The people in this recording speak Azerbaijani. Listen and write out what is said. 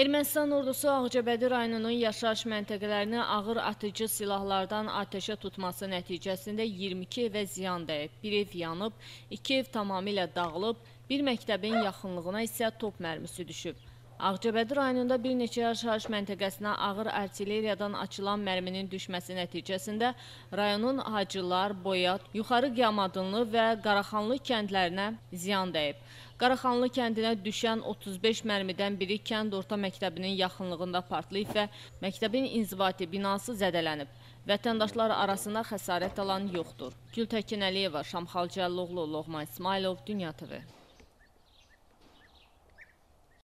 Ermənistan ordusu Ağcabədi rayonunun yaşayış məntəqələrini ağır atıcı silahlardan atəşə tutması nəticəsində 22 evə ziyan dəyib. Bir ev yanıb, iki ev tamamilə dağılıb, bir məktəbin yaxınlığına isə top mərmisi düşüb. Ağcəbədi rayonunda bir neçə yaşayış məntəqəsinə ağır artilleriyadan açılan mərminin düşməsi nəticəsində rayonun Hacılar, Boyat, Yuxarı Qiyamadınlı və Qaraxanlı kəndlərinə ziyan dəyib. Qaraxanlı kəndinə düşən 35 mərmidən biri kənd orta məktəbinin yaxınlığında partlayıb və məktəbin inzibati binası zədələnib. Vətəndaşlar arasında xəsarət alan yoxdur. Gültəkin Əliyeva, Şamxal Cəlloğlu, Loğman İsmailov, Dünya TV.